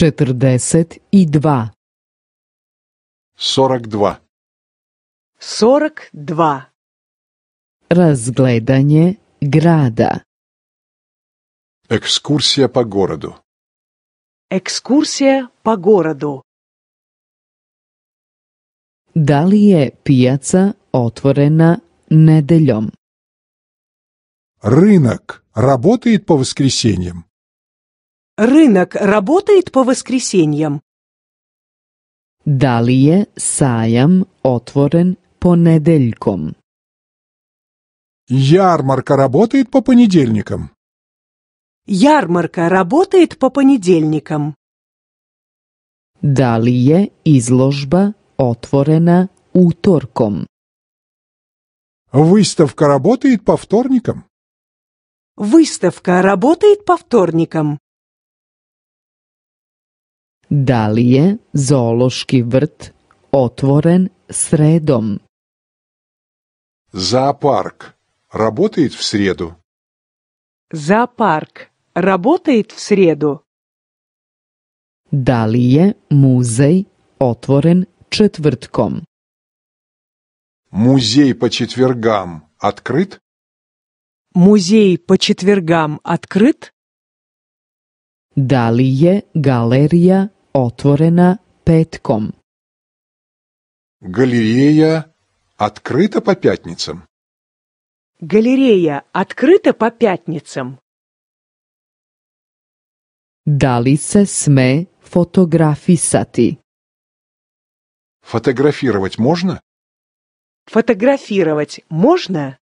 Четырдесет и два. Сорок два. Сорок два. Разгледание града. Экскурсия по городу. экскурсия по городу. далее li отворена неделем Рынок работает по воскресеньям. Рынок работает по воскресеньям? Далее саям отворен sajam otvoren Ярмарка работает по понедельникам. Ярмарка работает по понедельникам. Далее изложба отворена уторком? Выставка работает по вторникам. Выставка работает по вторникам. Da li je zoološki vrt otvoren средом? Зоопарк работает в среду? Зоопарк работает в среду? Да ли je музей отворен четвертком? Музей по четвергам открыт? Музей по четвергам открыт? Да ли je галерija otvorena petkom. Галерея открыта по пятницам. Галерея открыта по пятницам. Da li se sme fotografisati? Фотографировать можно? Фотографировать можно?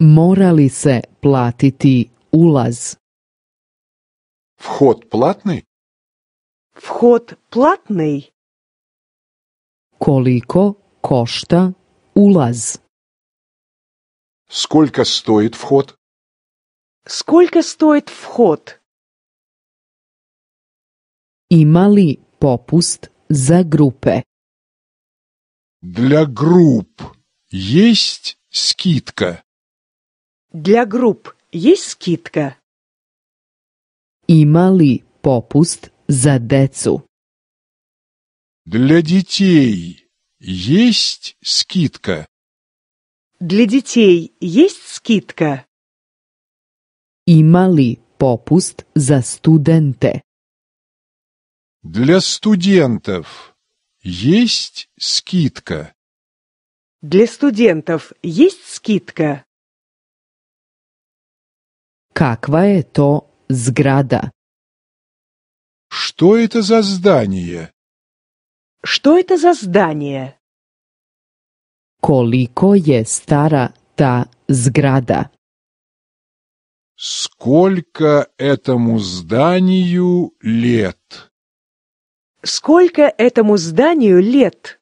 Мора ли се платити улаз? Вход платный? Вход платный? Колико košta улаз? Сколько стоит вход? Сколько стоит вход? Има ли попуст за группе? Для групп есть скидка? Для групп есть скидка? Има ли попуст за Задецу. Для детей есть скидка? Для детей есть скидка? Има ли попуст за студенте? Для студентов есть скидка? Для студентов есть скидка? Каква е то сграда? Что это за здание? Что это за здание? Колико je стара та зграда? Сколько этому зданию лет? Сколько этому зданию лет?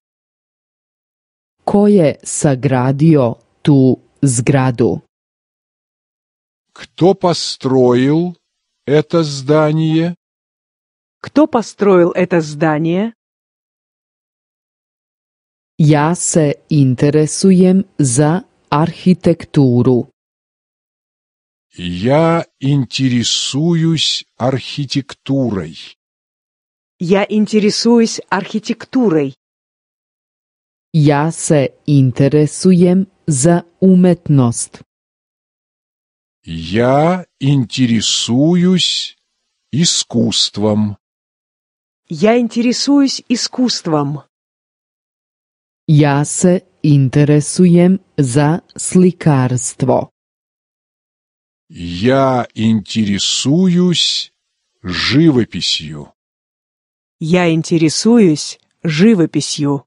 Кое саградио ту зграду? Кто построил это здание? Кто построил это здание? Я се interesujem за архитектуру. Я интересуюсь архитектурой. Я интересуюсь архитектурой. Я се интересуем за уметност. Я интересуюсь искусством. Я интересуюсь искусством. Ja se interesujem za slikarstvo. Я интересуюсь живописью. Я интересуюсь живописью.